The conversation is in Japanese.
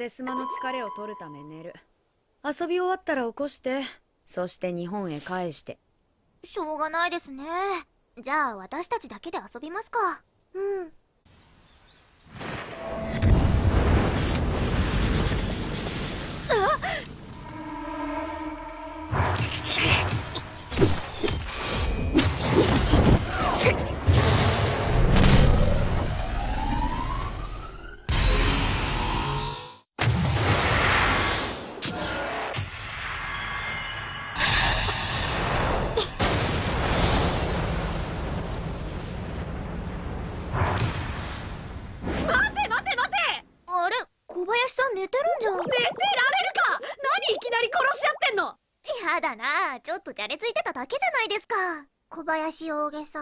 デスマの疲れを取るため寝る遊び終わったら起こしてそして日本へ返してしょうがないですねじゃあ私たちだけで遊びますかうん私さん寝てるんじゃ寝てられるか何いきなり殺し合ってんのやだなちょっとじゃれついてただけじゃないですか小林大げさ